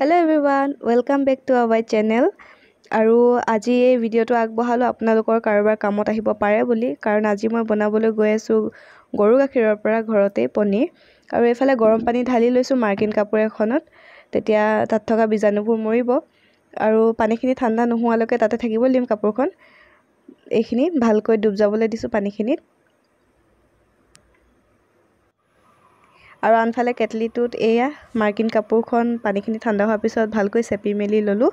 hello' everyone welcome back to our channel আৰু আজি এই ভিডিঅ'টো আগবঢ়ালোঁ আপোনালোকৰ কাৰোবাৰ কামত আহিব পাৰে বুলি কাৰণ আজি মই বনাবলৈ গৈ আছোঁ গৰু গাখীৰৰ পৰা ঘৰতেই পনীৰ আৰু এইফালে গৰম পানী ঢালি লৈছোঁ মাৰ্কিন কাপোৰ এখনত তেতিয়া তাত থকা বীজাণুবোৰ মৰিব আৰু পানীখিনি ঠাণ্ডা নোহোৱালৈকে তাতে থাকিব দিম কাপোৰখন এইখিনি ভালকৈ ডুব যাবলৈ দিছোঁ পানীখিনিত আৰু আনফালে কেটলিটোত এয়া মাৰ্কিন কাপোৰখন পানীখিনি ঠাণ্ডা হোৱাৰ পিছত ভালকৈ চেপি মেলি ল'লোঁ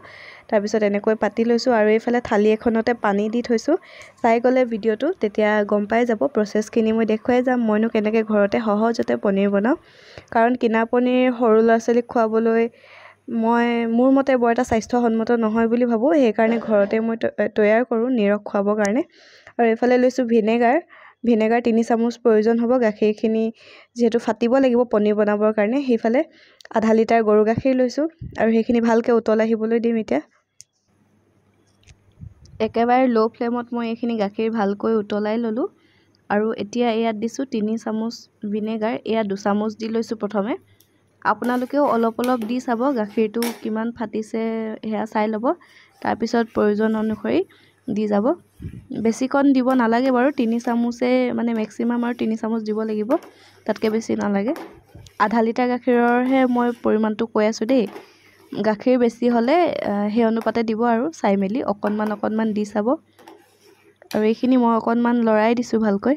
তাৰপিছত এনেকৈ পাতি লৈছোঁ আৰু এইফালে থালি এখনতে পানী দি থৈছোঁ চাই গ'লে ভিডিঅ'টো তেতিয়া গম পাই যাব প্ৰচেছখিনি মই দেখুৱাই যাম মইনো কেনেকৈ ঘৰতে সহজতে পনীৰ বনাওঁ কাৰণ কিনা পনীৰ সৰু ল'ৰা ছোৱালীক খোৱাবলৈ মই মোৰ মতে বৰ এটা স্বাস্থ্যসন্মত নহয় বুলি ভাবোঁ সেইকাৰণে ঘৰতে মই তৈয়াৰ কৰোঁ নিৰখ খোৱাবৰ কাৰণে আৰু এইফালে লৈছোঁ ভিনেগাৰ ভিনেগাৰ তিনি চামুচ প্ৰয়োজন হ'ব গাখীৰখিনি যিহেতু ফাটিব লাগিব পনীৰ বনাবৰ কাৰণে সেইফালে আধা লিটাৰ গৰু গাখীৰ লৈছোঁ আৰু সেইখিনি ভালকৈ উতল আহিবলৈ দিম এতিয়া একেবাৰে ল' ফ্লেমত মই এইখিনি গাখীৰ ভালকৈ উতলাই ল'লোঁ আৰু এতিয়া ইয়াত দিছোঁ তিনি চামুচ ভিনেগাৰ এয়া দুচামুচ দি লৈছোঁ প্ৰথমে আপোনালোকেও অলপ অলপ দি চাব গাখীৰটো কিমান ফাটিছে সেয়া চাই ল'ব তাৰপিছত প্ৰয়োজন অনুসৰি দি যাব বেছিকণ দিব নালাগে বাৰু তিনি চামুচেই মানে মেক্সিমাম আৰু তিনি চামুচ দিব লাগিব তাতকৈ বেছি নালাগে আধা লিটাৰ গাখীৰৰহে মই পৰিমাণটো কৈ আছোঁ দেই গাখীৰ বেছি হ'লে সেই অনুপাতে দিব আৰু চাই মেলি অকণমান অকণমান দি চাব আৰু এইখিনি মই অকণমান লৰাই দিছোঁ ভালকৈ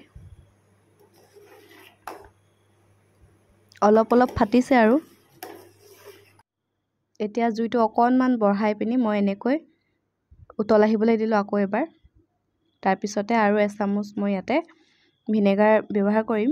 অলপ অলপ ফাটিছে আৰু এতিয়া জুইটো অকণমান বঢ়াই পিনি মই এনেকৈ উতল আহিবলৈ দিলোঁ আকৌ এবাৰ তাৰপিছতে আৰু এচামুচ মই ইয়াতে ভিনেগাৰ ব্যৱহাৰ কৰিম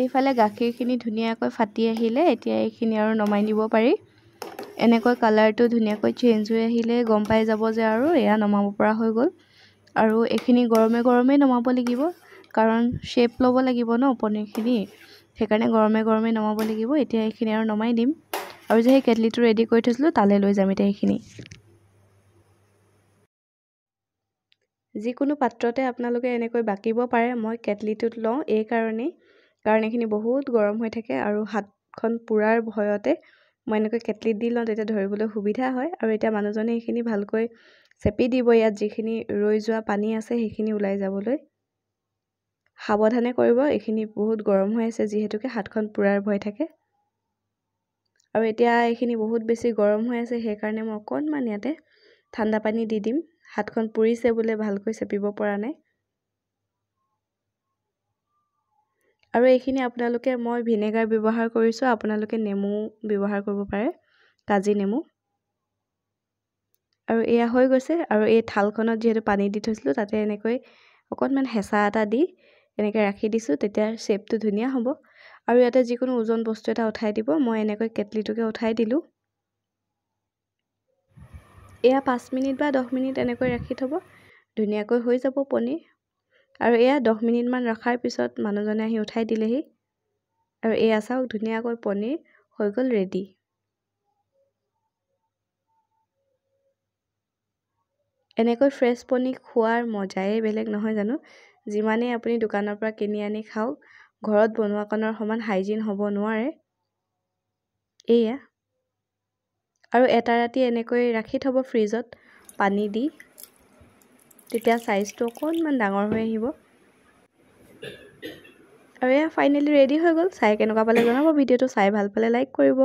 এইফালে গাখীৰখিনি ধুনীয়াকৈ ফাটি আহিলে এতিয়া এইখিনি আৰু নমাই নিব পাৰি এনেকৈ কালাৰটো ধুনীয়াকৈ চেঞ্জ হৈ আহিলে গম পাই যাব যে আৰু এয়া নমাব পৰা হৈ গ'ল আৰু এইখিনি গৰমে গৰমে নমাব লাগিব কাৰণ শ্বেপ ল'ব লাগিব ন পনীৰখিনি সেইকাৰণে গৰমে গৰমে নমাব লাগিব এতিয়া এইখিনি আৰু নমাই দিম আৰু যে সেই কেটলিটো ৰেডি কৰি থৈছিলোঁ তালৈ লৈ যাম এতিয়া এইখিনি যিকোনো পাত্ৰতে আপোনালোকে এনেকৈ বাকিব পাৰে মই কেটলিটোত লওঁ এইকাৰণেই কাৰণ এইখিনি বহুত গৰম হৈ থাকে আৰু হাতখন পোৰাৰ ভয়তে মই এনেকৈ কেটলিত দি লওঁ তেতিয়া ধৰিবলৈ সুবিধা হয় আৰু এতিয়া মানুহজনে সেইখিনি ভালকৈ চেপি দিব ইয়াত যিখিনি ৰৈ যোৱা পানী আছে সেইখিনি ওলাই যাবলৈ সাৱধানে কৰিব এইখিনি বহুত গৰম হৈ আছে যিহেতুকে হাতখন পুৰাৰ ভয় থাকে আৰু এতিয়া এইখিনি বহুত বেছি গৰম হৈ আছে সেইকাৰণে মই অকণমান ইয়াতে ঠাণ্ডা পানী দি দিম হাতখন পুৰিছে বোলে ভালকৈ চেপিব পৰা নাই আৰু এইখিনি আপোনালোকে মই ভিনেগাৰ ব্যৱহাৰ কৰিছোঁ আপোনালোকে নেমু ব্যৱহাৰ কৰিব পাৰে কাজি নেমু আৰু এয়া হৈ গৈছে আৰু এই থালখনত যিহেতু পানী দি থৈছিলোঁ তাতে এনেকৈ অকণমান হেঁচা এটা দি এনেকৈ ৰাখি দিছোঁ তেতিয়া শ্বেপটো ধুনীয়া হ'ব আৰু ইয়াতে যিকোনো ওজন বস্তু এটা উঠাই দিব মই এনেকৈ কেটলিটোকে উঠাই দিলোঁ এয়া পাঁচ মিনিট বা দহ মিনিট এনেকৈ ৰাখি থ'ব ধুনীয়াকৈ হৈ যাব পনীৰ আৰু এয়া দহ মিনিটমান ৰখাৰ পিছত মানুহজনে আহি উঠাই দিলেহি আৰু এয়া চাওক ধুনীয়াকৈ পনীৰ হৈ গ'ল ৰেডি এনেকৈ ফ্ৰেছ পনীৰ খোৱাৰ মজাই বেলেগ নহয় জানো যিমানেই আপুনি দোকানৰ পৰা কিনি আনি খাওক ঘৰত বনোৱাকণৰ সমান হাইজিন হ'ব নোৱাৰে এয়া আৰু এটা ৰাতি এনেকৈ ৰাখি থ'ব ফ্ৰিজত পানী দি তেতিয়া চাইজটো অকণমান ডাঙৰ হৈ আহিব আৰু এয়া ফাইনেলি ৰেডি হৈ গ'ল চাই কেনেকুৱা পালে জনাব ভিডিঅ'টো চাই ভাল পালে লাইক কৰিব